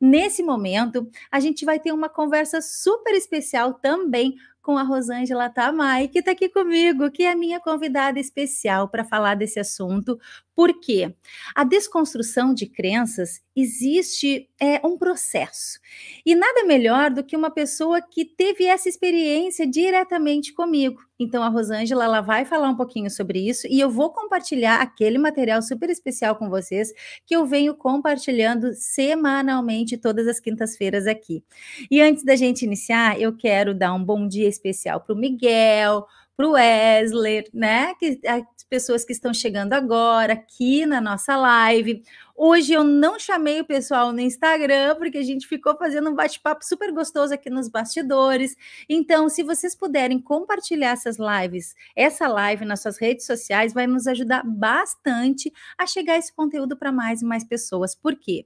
Nesse momento, a gente vai ter uma conversa super especial também com a Rosângela Tamay, que está aqui comigo, que é a minha convidada especial para falar desse assunto, porque a desconstrução de crenças existe é, um processo. E nada melhor do que uma pessoa que teve essa experiência diretamente comigo. Então, a Rosângela ela vai falar um pouquinho sobre isso e eu vou compartilhar aquele material super especial com vocês que eu venho compartilhando semanalmente todas as quintas-feiras aqui. E antes da gente iniciar, eu quero dar um bom dia especial para o Miguel, para o Wesley, né? Que, as pessoas que estão chegando agora aqui na nossa live. Hoje eu não chamei o pessoal no Instagram, porque a gente ficou fazendo um bate-papo super gostoso aqui nos bastidores. Então, se vocês puderem compartilhar essas lives, essa live nas suas redes sociais, vai nos ajudar bastante a chegar esse conteúdo para mais e mais pessoas. Por quê?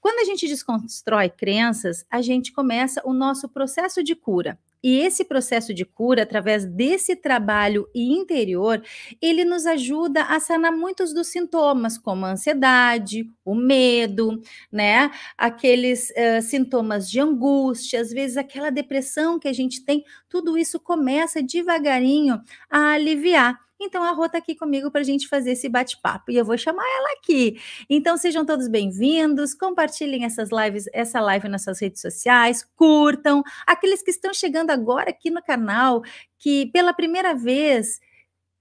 Quando a gente desconstrói crenças, a gente começa o nosso processo de cura. E esse processo de cura, através desse trabalho interior, ele nos ajuda a sanar muitos dos sintomas, como a ansiedade, o medo, né? Aqueles uh, sintomas de angústia, às vezes aquela depressão que a gente tem, tudo isso começa devagarinho a aliviar. Então a Rô está aqui comigo para a gente fazer esse bate-papo e eu vou chamar ela aqui. Então sejam todos bem-vindos, compartilhem essas lives, essa live nas suas redes sociais, curtam. Aqueles que estão chegando agora aqui no canal, que pela primeira vez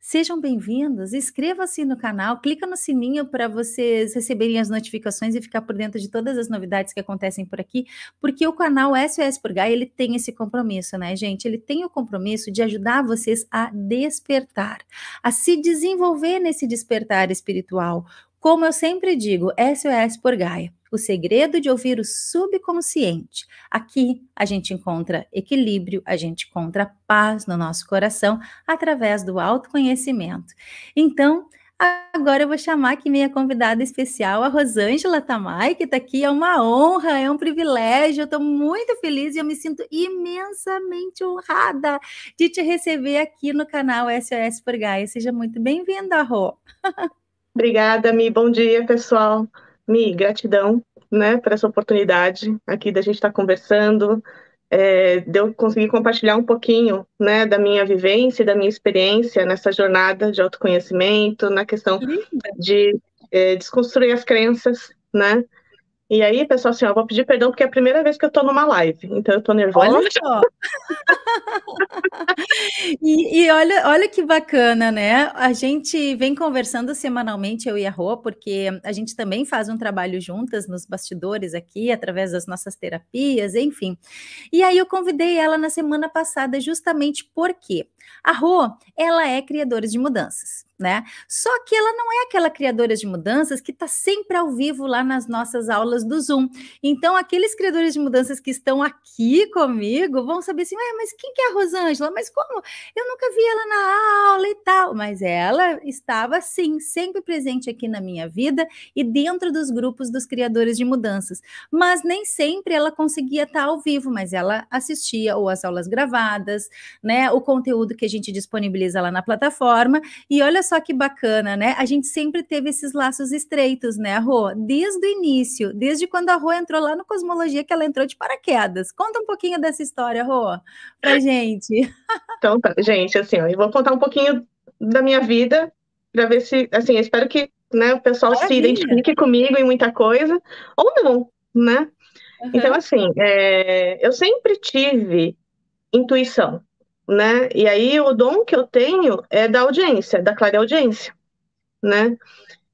Sejam bem-vindos, inscreva-se no canal, clica no sininho para vocês receberem as notificações e ficar por dentro de todas as novidades que acontecem por aqui, porque o canal SOS por Gaia, ele tem esse compromisso, né, gente? Ele tem o compromisso de ajudar vocês a despertar, a se desenvolver nesse despertar espiritual, como eu sempre digo, SOS por Gaia. O segredo de ouvir o subconsciente. Aqui a gente encontra equilíbrio, a gente encontra paz no nosso coração através do autoconhecimento. Então, Agora eu vou chamar aqui minha convidada especial, a Rosângela Tamay, que está aqui. É uma honra, é um privilégio. Eu estou muito feliz e eu me sinto imensamente honrada de te receber aqui no canal SOS por Gaia. Seja muito bem-vinda, Rô. Obrigada, Mi. Bom dia, pessoal. Mi, gratidão, né, por essa oportunidade aqui da gente estar tá conversando, é, de eu conseguir compartilhar um pouquinho, né, da minha vivência, da minha experiência nessa jornada de autoconhecimento, na questão de é, desconstruir as crenças, né, e aí, pessoal, assim, ó, vou pedir perdão porque é a primeira vez que eu tô numa live, então eu tô nervosa. Olha só! e, e olha, olha que bacana, né? A gente vem conversando semanalmente, eu e a Rô, porque a gente também faz um trabalho juntas nos bastidores aqui, através das nossas terapias, enfim. E aí eu convidei ela na semana passada justamente porque a Rô, ela é criadora de mudanças né? Só que ela não é aquela criadora de mudanças que está sempre ao vivo lá nas nossas aulas do Zoom. Então, aqueles criadores de mudanças que estão aqui comigo vão saber assim: mas quem que é a Rosângela? Mas como? Eu nunca vi ela na aula e tal. Mas ela estava, sim, sempre presente aqui na minha vida e dentro dos grupos dos criadores de mudanças. Mas nem sempre ela conseguia estar tá ao vivo, mas ela assistia ou as aulas gravadas, né? O conteúdo que a gente disponibiliza lá na plataforma. E olha só que bacana, né? A gente sempre teve esses laços estreitos, né, Rô? Desde o início, desde quando a Rô entrou lá no Cosmologia, que ela entrou de paraquedas. Conta um pouquinho dessa história, Rô, pra gente. Então, tá, gente, assim, eu vou contar um pouquinho da minha vida, para ver se, assim, eu espero que né, o pessoal Maravilha. se identifique comigo em muita coisa, ou não, né? Uhum. Então, assim, é, eu sempre tive intuição, né? E aí o dom que eu tenho é da audiência, da clara audiência, né?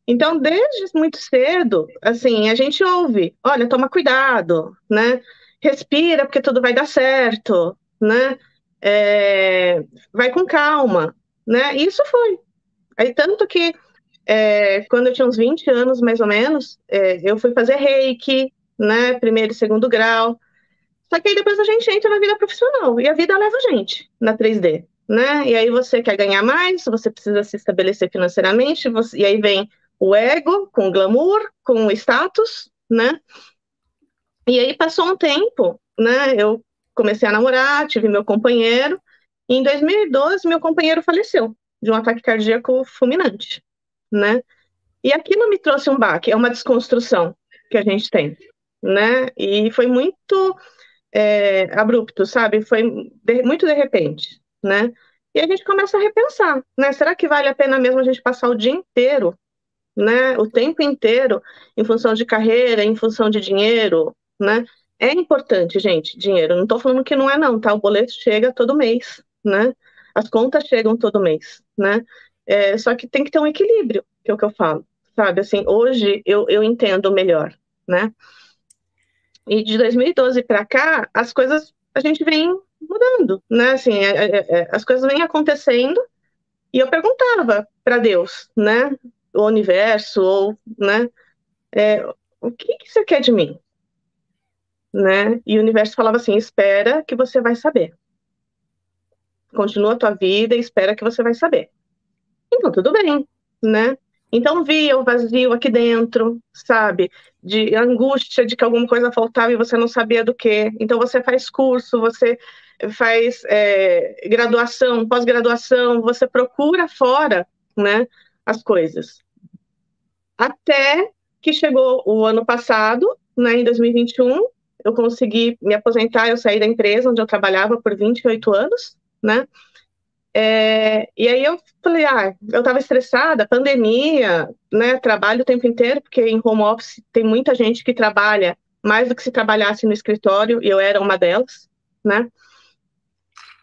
Então, desde muito cedo, assim, a gente ouve, olha, toma cuidado, né? Respira, porque tudo vai dar certo, né? É, vai com calma, né? isso foi. Aí, tanto que é, quando eu tinha uns 20 anos, mais ou menos, é, eu fui fazer reiki, né? Primeiro e segundo grau, só que aí depois a gente entra na vida profissional e a vida leva a gente na 3D, né? E aí você quer ganhar mais, você precisa se estabelecer financeiramente, você... e aí vem o ego com o glamour, com o status, né? E aí passou um tempo, né? Eu comecei a namorar, tive meu companheiro. E em 2012, meu companheiro faleceu de um ataque cardíaco fulminante, né? E aquilo me trouxe um baque, é uma desconstrução que a gente tem, né? E foi muito é, abrupto, sabe? Foi de, muito de repente, né? E a gente começa a repensar, né? Será que vale a pena mesmo a gente passar o dia inteiro, né? O tempo inteiro, em função de carreira, em função de dinheiro, né? É importante, gente, dinheiro. Não estou falando que não é, não, tá? O boleto chega todo mês, né? As contas chegam todo mês, né? É, só que tem que ter um equilíbrio, que é o que eu falo, sabe? Assim, hoje eu, eu entendo melhor, né? E de 2012 para cá, as coisas a gente vem mudando, né? Assim, é, é, é as coisas vêm acontecendo e eu perguntava para Deus, né? O universo ou, né? É, o que, que você quer de mim? Né? E o universo falava assim: espera que você vai saber. Continua a tua vida e espera que você vai saber. Então, tudo bem, né? Então via o vazio aqui dentro, sabe? De angústia de que alguma coisa faltava e você não sabia do que. Então você faz curso, você faz é, graduação, pós-graduação, você procura fora, né, as coisas. Até que chegou o ano passado, né, em 2021, eu consegui me aposentar, eu saí da empresa onde eu trabalhava por 28 anos, né? É, e aí eu falei, ah, eu tava estressada, pandemia, né, trabalho o tempo inteiro, porque em home office tem muita gente que trabalha mais do que se trabalhasse no escritório, e eu era uma delas, né,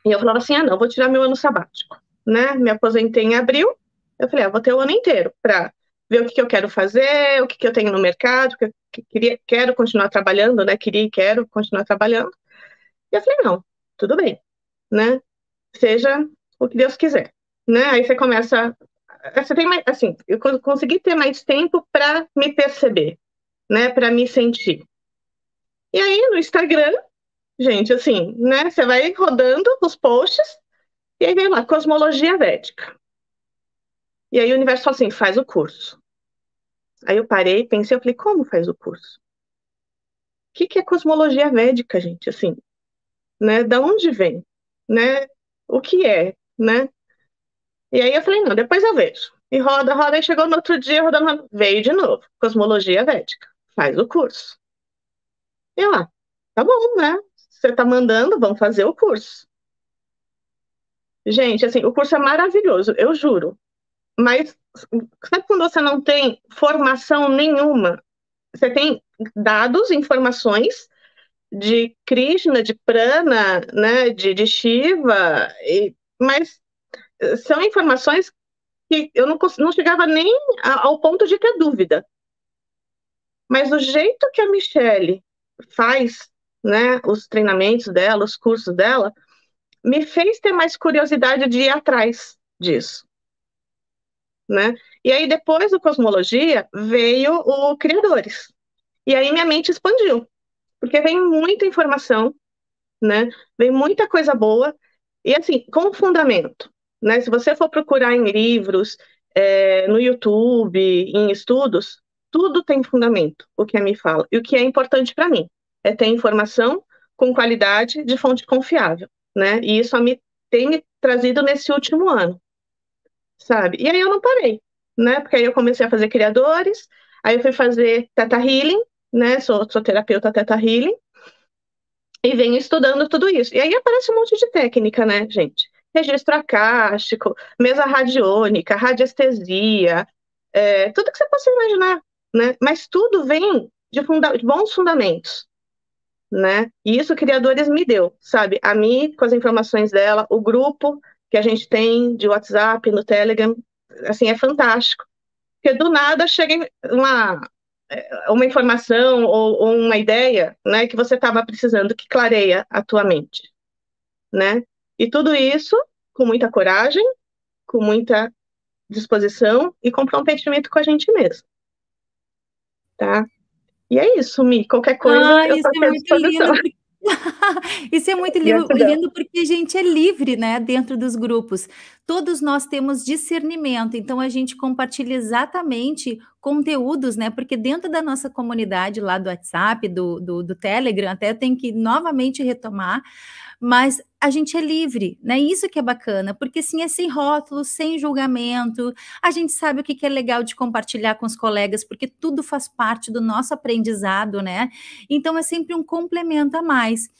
e eu falava assim, ah, não, vou tirar meu ano sabático, né, me aposentei em abril, eu falei, ah, vou ter o ano inteiro para ver o que, que, eu quero fazer, o que, que eu tenho no mercado, que eu queria, quero continuar trabalhando, né, queria e quero continuar trabalhando, e eu falei, não, tudo bem, né, seja o que Deus quiser, né? Aí você começa, eh, você tem mais, assim, eu consegui ter mais tempo para me perceber, né? Para me sentir. E aí no Instagram, gente, assim, né? Você vai rodando os posts e aí vem lá cosmologia védica. E aí o universo fala assim, faz o curso. Aí eu parei, pensei, eu falei, como faz o curso? O que, que é cosmologia védica, gente? Assim, né? Da onde vem, né? O que é? né? E aí eu falei, não, depois eu vejo. E roda, roda, e chegou no outro dia, rodando, veio de novo, Cosmologia Védica, faz o curso. E lá, ah, tá bom, né? Você tá mandando, vamos fazer o curso. Gente, assim, o curso é maravilhoso, eu juro. Mas sabe quando você não tem formação nenhuma? Você tem dados, informações de Krishna, de Prana, né, de, de Shiva, e mas eh, são informações que eu não, não chegava nem ao ponto de ter dúvida. Mas o jeito que a Michelle faz né, os treinamentos dela, os cursos dela, me fez ter mais curiosidade de ir atrás disso. Né? E aí, depois do Cosmologia, veio o Criadores. E aí minha mente expandiu, porque vem muita informação, né? vem muita coisa boa, e assim, com fundamento, né? Se você for procurar em livros, é, no YouTube, em estudos, tudo tem fundamento, o que a mim fala. E o que é importante para mim é ter informação com qualidade de fonte confiável, né? E isso a tem me trazido nesse último ano, sabe? E aí eu não parei, né? Porque aí eu comecei a fazer criadores, aí eu fui fazer Teta Healing, né? Sou, sou terapeuta Teta Healing e venho estudando tudo isso. E aí aparece um monte de técnica, né, gente? Registro acástico, mesa radiônica, radiestesia, é, tudo que você possa imaginar, né? Mas tudo vem de, funda de bons fundamentos, né? E isso o Criadores me deu, sabe? A mim, com as informações dela, o grupo que a gente tem de WhatsApp, no Telegram, assim, é fantástico. Porque do nada chega uma, é, uma informação ou, ou uma ideia, né, que você estava precisando, que clareia a tua mente, né? E tudo isso com muita coragem, com muita disposição e com comprometimento com a gente mesmo, tá? E é isso, Mi. Qualquer coisa, ah, eu isso tô é lindo, isso é muito lindo porque a gente é livre, né, dentro dos grupos. Todos nós temos discernimento, então a gente compartilha exatamente conteúdos, né? Porque dentro da nossa comunidade lá do WhatsApp, do, do, do Telegram, até tem que novamente retomar, mas a gente é livre, né? Isso que é bacana, porque sim, é sem rótulo, sem julgamento, a gente sabe o que, que é legal de compartilhar com os colegas, porque tudo faz parte do nosso aprendizado, né? Então é sempre um complemento a mais.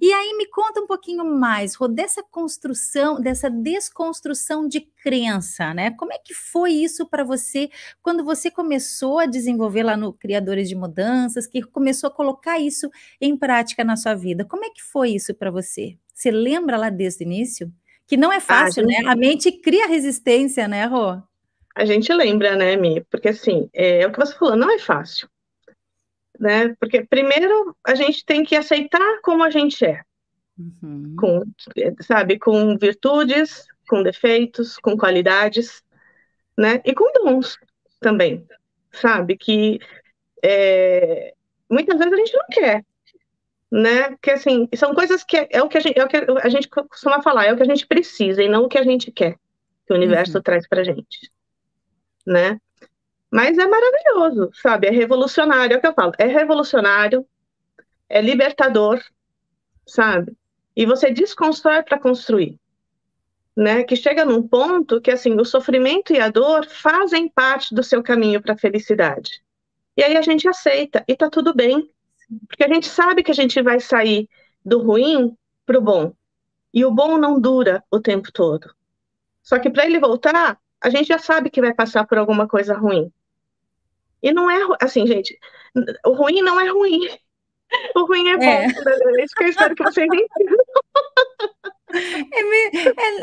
E aí me conta um pouquinho mais, Rô, dessa construção, dessa desconstrução de crença, né? Como é que foi isso para você quando você começou a desenvolver lá no Criadores de Mudanças, que começou a colocar isso em prática na sua vida? Como é que foi isso para você? Você lembra lá desde o início? Que não é fácil, né? gente... né? A mente cria resistência, né, Rô? A gente lembra, né, Mi? Porque assim, é, é o que você falou, não é fácil né? Porque primeiro a gente tem que aceitar como a gente é, uhum. com, sabe, com virtudes, com defeitos, com qualidades, né? E com dons também, sabe? Que é, muitas vezes a gente não quer, né? Porque assim, são coisas que é, é o que, a gente, é o que a gente costuma falar, é o que a gente precisa e não o que a gente quer que o universo uhum. traz pra gente, né? Mas é maravilhoso, sabe? É revolucionário, é o que eu falo. É revolucionário, é libertador, sabe? E você desconstrói para construir. Né, que chega num ponto que assim o sofrimento e a dor fazem parte do seu caminho para a felicidade. E aí a gente aceita e tá tudo bem, porque a gente sabe que a gente vai sair do ruim pro bom. E o bom não dura o tempo todo. Só que para ele voltar, a gente já sabe que vai passar por alguma coisa ruim. E não é assim, gente, o ruim não é ruim. O ruim é, é. bom. É, é isso que eu espero que vocês entendam. É meio,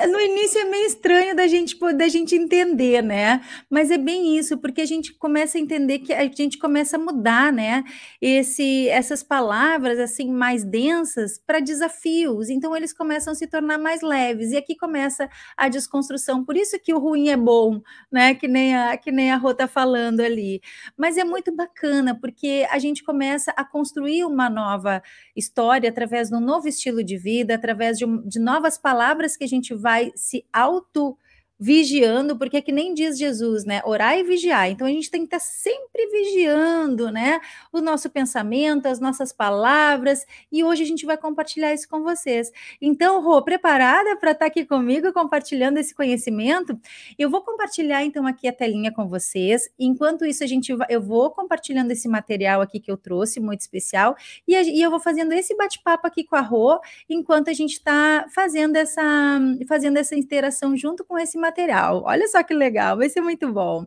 é, no início é meio estranho da gente da gente entender, né? Mas é bem isso, porque a gente começa a entender que a gente começa a mudar, né? Esse, essas palavras assim mais densas para desafios. Então eles começam a se tornar mais leves e aqui começa a desconstrução. Por isso que o ruim é bom, né? Que nem a que nem a Rô tá falando ali. Mas é muito bacana porque a gente começa a construir uma nova história através de um novo estilo de vida, através de, de novas novas palavras que a gente vai se auto vigiando, porque é que nem diz Jesus, né? Orar e vigiar. Então a gente tem que estar tá sempre vigiando, né? O nosso pensamento, as nossas palavras, e hoje a gente vai compartilhar isso com vocês. Então, Rô, preparada para estar tá aqui comigo compartilhando esse conhecimento? Eu vou compartilhar então aqui a telinha com vocês. Enquanto isso, a gente vai, eu vou compartilhando esse material aqui que eu trouxe, muito especial, e, a, e eu vou fazendo esse bate-papo aqui com a Rô, enquanto a gente está fazendo essa, fazendo essa interação junto com esse material. Olha só que legal, vai ser muito bom.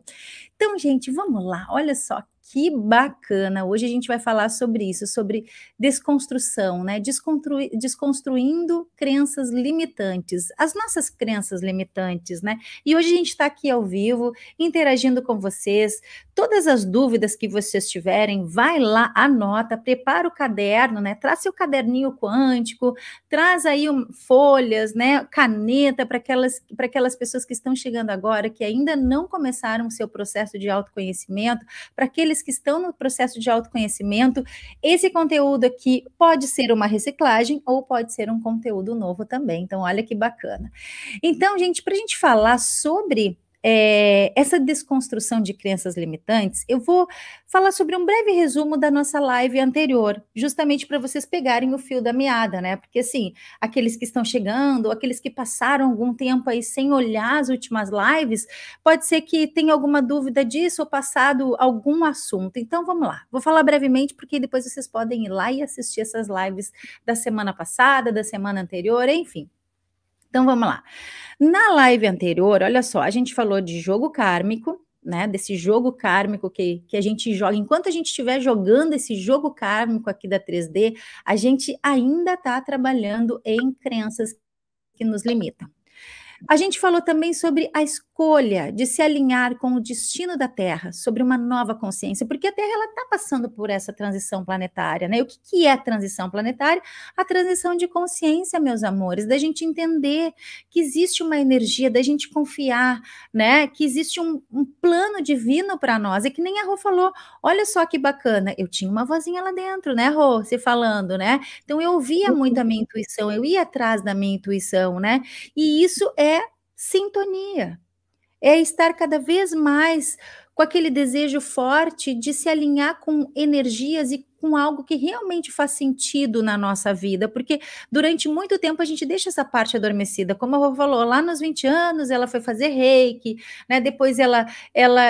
Então, gente, vamos lá. Olha só que bacana! Hoje a gente vai falar sobre isso, sobre desconstrução, né? Desconstru... Desconstruindo crenças limitantes, as nossas crenças limitantes, né? E hoje a gente está aqui ao vivo, interagindo com vocês. Todas as dúvidas que vocês tiverem, vai lá, anota, prepara o caderno, né? Traz seu caderninho quântico, traz aí um... folhas, né? Caneta para aquelas, aquelas pessoas que estão chegando agora, que ainda não começaram o seu processo de autoconhecimento, para aqueles que estão no processo de autoconhecimento, esse conteúdo aqui pode ser uma reciclagem ou pode ser um conteúdo novo também. Então, olha que bacana. Então, gente, para a gente falar sobre é, essa desconstrução de crenças limitantes, eu vou falar sobre um breve resumo da nossa live anterior, justamente para vocês pegarem o fio da meada, né? Porque, assim, aqueles que estão chegando, aqueles que passaram algum tempo aí sem olhar as últimas lives, pode ser que tenha alguma dúvida disso ou passado algum assunto. Então, vamos lá. Vou falar brevemente, porque depois vocês podem ir lá e assistir essas lives da semana passada, da semana anterior, enfim. Então vamos lá. Na live anterior, olha só, a gente falou de jogo kármico, né? Desse jogo kármico que, que a gente joga. Enquanto a gente estiver jogando esse jogo kármico aqui da 3D, a gente ainda está trabalhando em crenças que nos limitam. A gente falou também sobre a escolha de se alinhar com o destino da Terra, sobre uma nova consciência, porque a Terra está passando por essa transição planetária, né? O que, que é transição planetária? A transição de consciência, meus amores, da gente entender que existe uma energia, da gente confiar, né? Que existe um, um plano divino para nós. É que nem a Rô falou: olha só que bacana, eu tinha uma vozinha lá dentro, né, Rô? Se falando, né? Então eu ouvia muito a minha intuição, eu ia atrás da minha intuição, né? E isso é Sintonia é estar cada vez mais com aquele desejo forte de se alinhar com energias e com algo que realmente faz sentido na nossa vida, porque durante muito tempo a gente deixa essa parte adormecida, como a vovó falou, lá nos 20 anos ela foi fazer reiki, né? Depois ela ela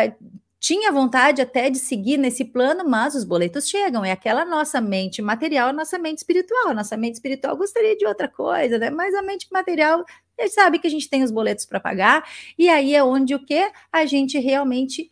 tinha vontade até de seguir nesse plano, mas os boletos chegam. É aquela nossa mente material, nossa mente espiritual. Nossa mente espiritual gostaria de outra coisa, né? Mas a mente material ele sabe que a gente tem os boletos para pagar, e aí é onde o que a gente realmente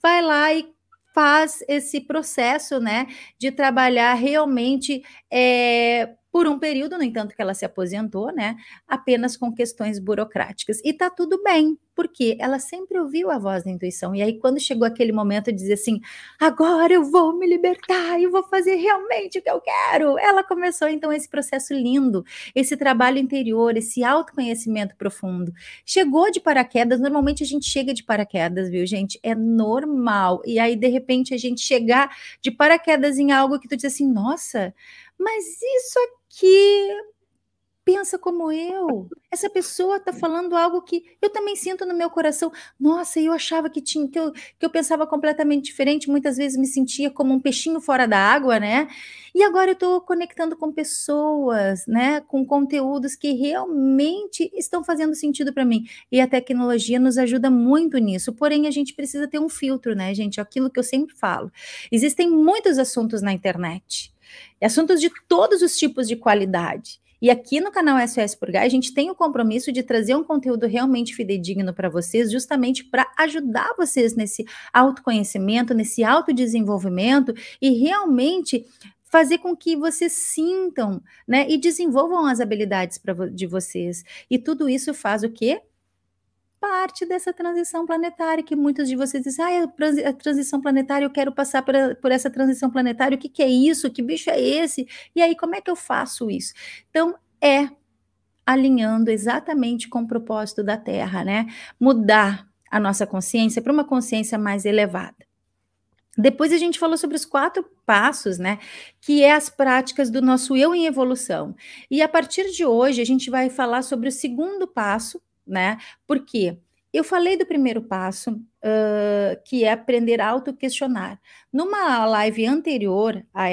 vai lá e faz esse processo, né, de trabalhar realmente é, por um período, no entanto, que ela se aposentou, né? Apenas com questões burocráticas. E tá tudo bem, porque ela sempre ouviu a voz da intuição. E aí, quando chegou aquele momento de dizer assim: agora eu vou me libertar, eu vou fazer realmente o que eu quero, ela começou então esse processo lindo, esse trabalho interior, esse autoconhecimento profundo. Chegou de paraquedas, normalmente a gente chega de paraquedas, viu, gente? É normal. E aí, de repente, a gente chegar de paraquedas em algo que tu diz assim: nossa mas isso aqui pensa como eu. Essa pessoa está falando algo que eu também sinto no meu coração. Nossa, eu achava que tinha que eu, que eu pensava completamente diferente. Muitas vezes me sentia como um peixinho fora da água, né? E agora eu estou conectando com pessoas, né? Com conteúdos que realmente estão fazendo sentido para mim. E a tecnologia nos ajuda muito nisso. Porém, a gente precisa ter um filtro, né, gente? É aquilo que eu sempre falo. Existem muitos assuntos na internet é assuntos de todos os tipos de qualidade. E aqui no canal SOS por Gás, a gente tem o compromisso de trazer um conteúdo realmente fidedigno para vocês, justamente para ajudar vocês nesse autoconhecimento, nesse autodesenvolvimento e realmente fazer com que vocês sintam, né, e desenvolvam as habilidades pra, de vocês. E tudo isso faz o quê? parte dessa transição planetária, que muitos de vocês dizem, ah, a transição planetária, eu quero passar por, por essa transição planetária, o que, que é isso? Que bicho é esse? E aí, como é que eu faço isso? Então, é alinhando exatamente com o propósito da Terra, né? Mudar a nossa consciência para uma consciência mais elevada. Depois a gente falou sobre os quatro passos, né? Que é as práticas do nosso eu em evolução. E a partir de hoje a gente vai falar sobre o segundo passo, né? Porque Eu falei do primeiro passo, uh, que é aprender a auto-questionar. Numa live anterior, a, a,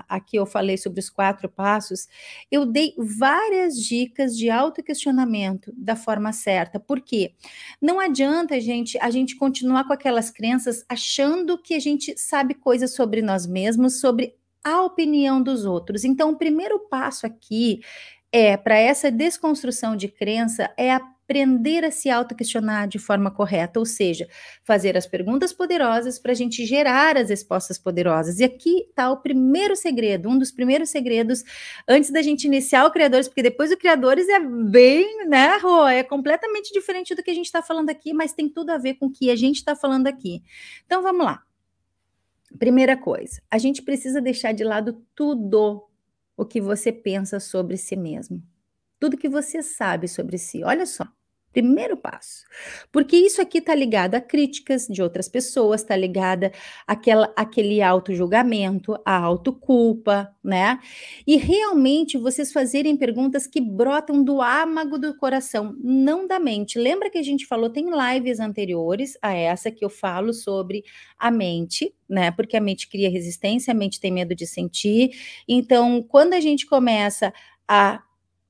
a, a, que eu falei sobre os quatro passos, eu dei várias dicas de auto-questionamento da forma certa. Por quê? Não adianta, gente, a gente continuar com aquelas crenças achando que a gente sabe coisas sobre nós mesmos, sobre a opinião dos outros. Então, o primeiro passo aqui é para essa desconstrução de crença é a aprender a se autoquestionar de forma correta, ou seja, fazer as perguntas poderosas para a gente gerar as respostas poderosas. E aqui está o primeiro segredo, um dos primeiros segredos antes da gente iniciar o Criadores, porque depois o Criadores é bem, né, Rô? É completamente diferente do que a gente está falando aqui, mas tem tudo a ver com o que a gente está falando aqui. Então vamos lá. Primeira coisa, a gente precisa deixar de lado tudo o que você pensa sobre si mesmo. Tudo que você sabe sobre si. Olha só. Primeiro passo. Porque isso aqui está ligado a críticas de outras pessoas, está ligada àquela, àquele auto-julgamento, à autoculpa, né? E realmente vocês fazerem perguntas que brotam do âmago do coração, não da mente. Lembra que a gente falou, tem lives anteriores a essa que eu falo sobre a mente, né? Porque a mente cria resistência, a mente tem medo de sentir. Então, quando a gente começa a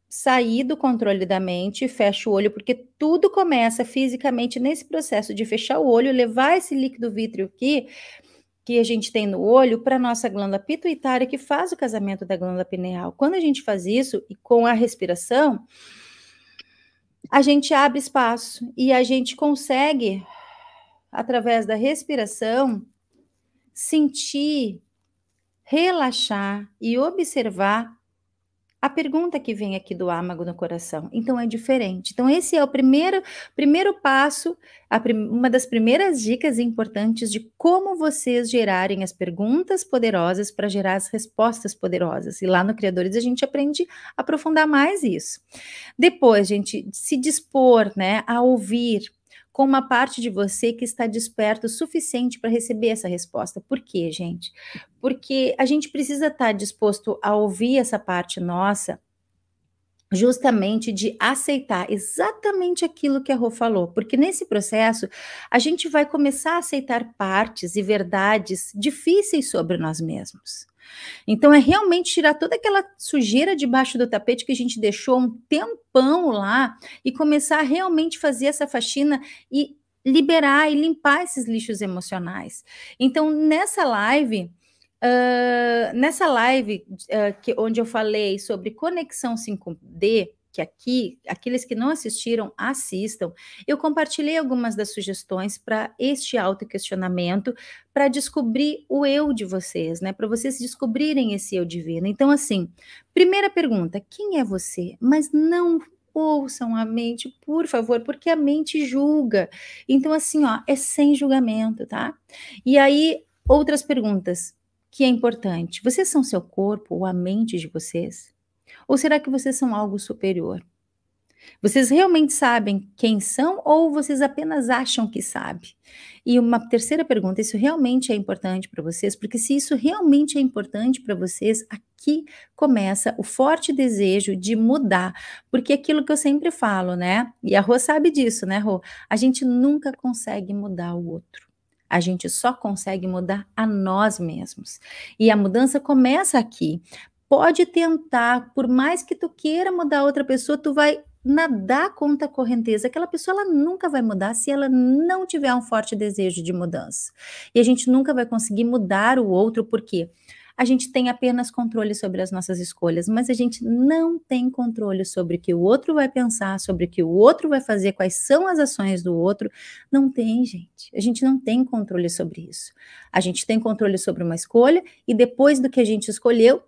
sair do controle da mente, fecha o olho, porque tudo começa fisicamente nesse processo de fechar o olho, levar esse líquido vítreo aqui que a gente tem no olho para nossa glândula pituitária que faz o casamento da glândula pineal. Quando a gente faz isso e com a respiração, a gente abre espaço e a gente consegue através da respiração sentir, relaxar e observar a pergunta que vem aqui do âmago no coração. Então é diferente. Então esse é o primeiro primeiro passo, prim, uma das primeiras dicas importantes de como vocês gerarem as perguntas poderosas para gerar as respostas poderosas. E lá no Criadores a gente aprende a aprofundar mais isso. Depois, gente, se dispor, né, a ouvir, com uma parte de você que está desperto o suficiente para receber essa resposta. Por quê, gente? Porque a gente precisa estar tá disposto a ouvir essa parte nossa justamente de aceitar exatamente aquilo que a Rô falou, porque nesse processo a gente vai começar a aceitar partes e verdades difíceis sobre nós mesmos. Então é realmente tirar toda aquela sujeira debaixo do tapete que a gente deixou um tempão lá e começar a realmente fazer essa faxina e liberar e limpar esses lixos emocionais. Então nessa live Uh, nessa live uh, que, onde eu falei sobre conexão 5D, que aqui, aqueles que não assistiram, assistam, eu compartilhei algumas das sugestões para este autoquestionamento, para descobrir o eu de vocês, né? Para vocês descobrirem esse eu divino. Então, assim, primeira pergunta: quem é você? Mas não ouçam a mente, por favor, porque a mente julga. Então, assim, ó, é sem julgamento, tá? E aí, outras perguntas que é importante. Vocês são seu corpo ou a mente de vocês? Ou será que vocês são algo superior? Vocês realmente sabem quem são ou vocês apenas acham que sabem? E uma terceira pergunta: isso realmente é importante para vocês? Porque se isso realmente é importante para vocês, aqui começa o forte desejo de mudar. Porque é aquilo que eu sempre falo, né? E a Rô sabe disso, né, Rô? A gente nunca consegue mudar o outro. A gente só consegue mudar a nós mesmos. E a mudança começa aqui. Pode tentar, por mais que tu queira mudar outra pessoa, tu vai nadar contra a correnteza. Aquela pessoa ela nunca vai mudar se ela não tiver um forte desejo de mudança. E a gente nunca vai conseguir mudar o outro, por quê? Porque a gente tem apenas controle sobre as nossas escolhas, mas a gente não tem controle sobre o que o outro vai pensar, sobre o que o outro vai fazer, quais são as ações do outro. Não tem, gente. A gente não tem controle sobre isso. A gente tem controle sobre uma escolha e depois do que a gente escolheu,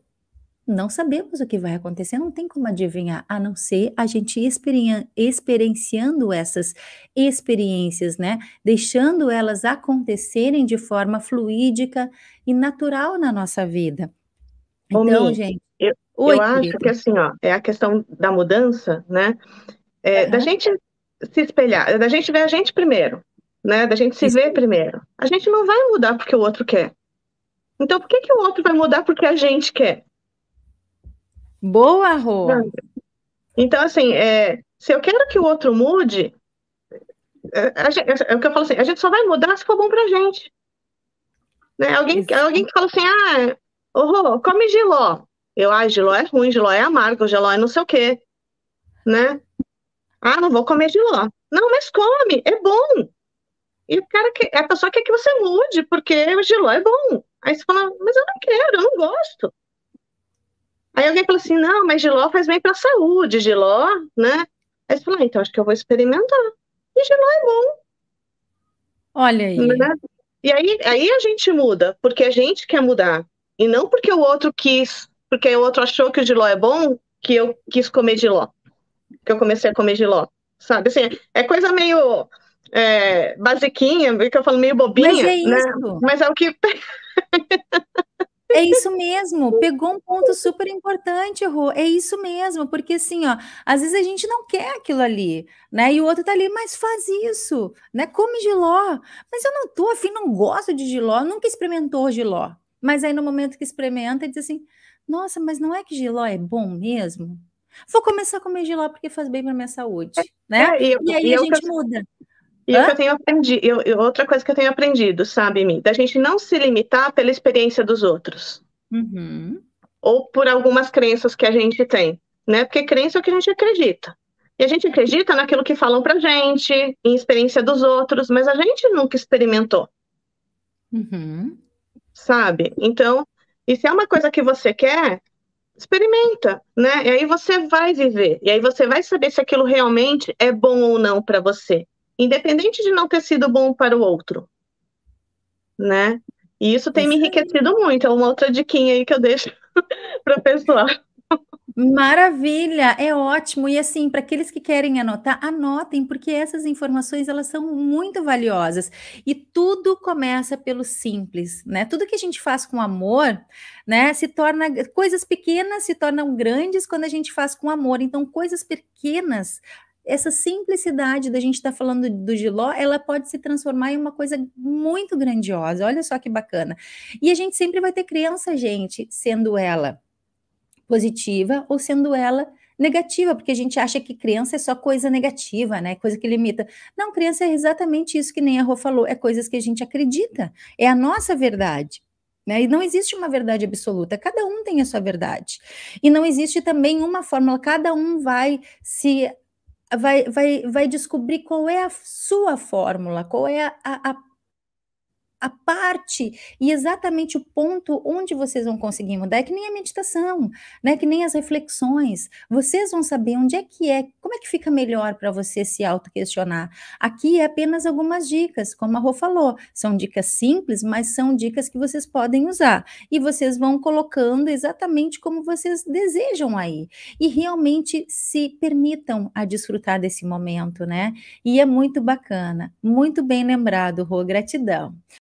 não sabemos o que vai acontecer, não tem como adivinhar, a não ser a gente experien experienciando essas experiências, né? Deixando elas acontecerem de forma fluídica e natural na nossa vida. Ô, então, gente. Eu, Oi, eu acho que assim, ó, é a questão da mudança, né? É, uhum. Da gente se espelhar, é da gente ver a gente primeiro, né? Da gente se Isso. ver primeiro. A gente não vai mudar porque o outro quer. Então, por que, que o outro vai mudar porque a gente quer? Boa, Rô! Então, assim, é, se eu quero que o outro mude, é, gente, é, é, o que eu falo assim, a gente só vai mudar se for bom pra gente. Né? Alguém, alguém que fala assim, ah, ô Rô, come giló. Eu, ah, giló é ruim, giló é amargo, giló é não sei o quê. Né? Ah, não vou comer giló. Não, mas come, é bom. E o cara que, a pessoa quer que você mude, porque o giló é bom. Aí você fala, mas eu não quero, eu não gosto. Aí alguém falou assim, não, mas giló faz bem para a saúde, giló, né? Aí você falou, ah, então acho que eu vou experimentar. E giló é bom. Olha aí. Né? E aí, aí a gente muda, porque a gente quer mudar. E não porque o outro quis, porque o outro achou que o giló é bom, que eu quis comer giló. Que eu comecei a comer giló. Sabe, assim, é coisa meio é, basiquinha, que eu falo meio bobinha, Mas é, né? Mas é o que... É isso mesmo, pegou um ponto super importante, Rô. É isso mesmo, porque assim, ó, às vezes a gente não quer aquilo ali, né? E o outro tá ali, mas faz isso, né? Come giló. Mas eu não tô afim, não gosto de giló, nunca experimentou giló. Mas aí no momento que experimenta, diz assim: nossa, mas não é que giló é bom mesmo? Vou começar a comer giló porque faz bem para minha saúde, é, né? É, eu, e aí eu, a gente eu... muda. E eu tenho aprendido, eu, outra coisa que eu tenho aprendido, sabe, Mi? Da gente não se limitar pela experiência dos outros. Uhum. Ou por algumas crenças que a gente tem, né? Porque crença é o que a gente acredita. E a gente acredita naquilo que falam pra gente, em experiência dos outros, mas a gente nunca experimentou. Uhum. Sabe? Então, e se é uma coisa que você quer, experimenta, né? E aí você vai viver. E aí você vai saber se aquilo realmente é bom ou não para você independente de não ter sido bom para o outro, né? E isso tem me é enriquecido muito, é uma outra diquinha aí que eu deixo para o pessoal. Maravilha, é ótimo. E assim, para aqueles que querem anotar, anotem, porque essas informações elas são muito valiosas. E tudo começa pelo simples, né? Tudo que a gente faz com amor, né, se torna coisas pequenas se tornam grandes quando a gente faz com amor. Então, coisas pequenas essa simplicidade da gente estar tá falando do giló, ela pode se transformar em uma coisa muito grandiosa. Olha só que bacana. E a gente sempre vai ter criança, gente, sendo ela positiva ou sendo ela negativa, porque a gente acha que criança é só coisa negativa, né? Coisa que limita. Não, criança é exatamente isso que nem a Rô falou, é coisas que a gente acredita, é a nossa verdade. Né? E não existe uma verdade absoluta, cada um tem a sua verdade. E não existe também uma fórmula, cada um vai se vai, vai, vai descobrir qual é a sua fórmula, qual é a, a a parte e exatamente o ponto onde vocês vão conseguir mudar, é que nem a meditação, né? Que nem as reflexões. Vocês vão saber onde é que é, como é que fica melhor para você se auto-questionar. Aqui é apenas algumas dicas, como a Rô falou, são dicas simples, mas são dicas que vocês podem usar. E vocês vão colocando exatamente como vocês desejam aí. E realmente se permitam a desfrutar desse momento, né? E é muito bacana. Muito bem lembrado, Rô, gratidão.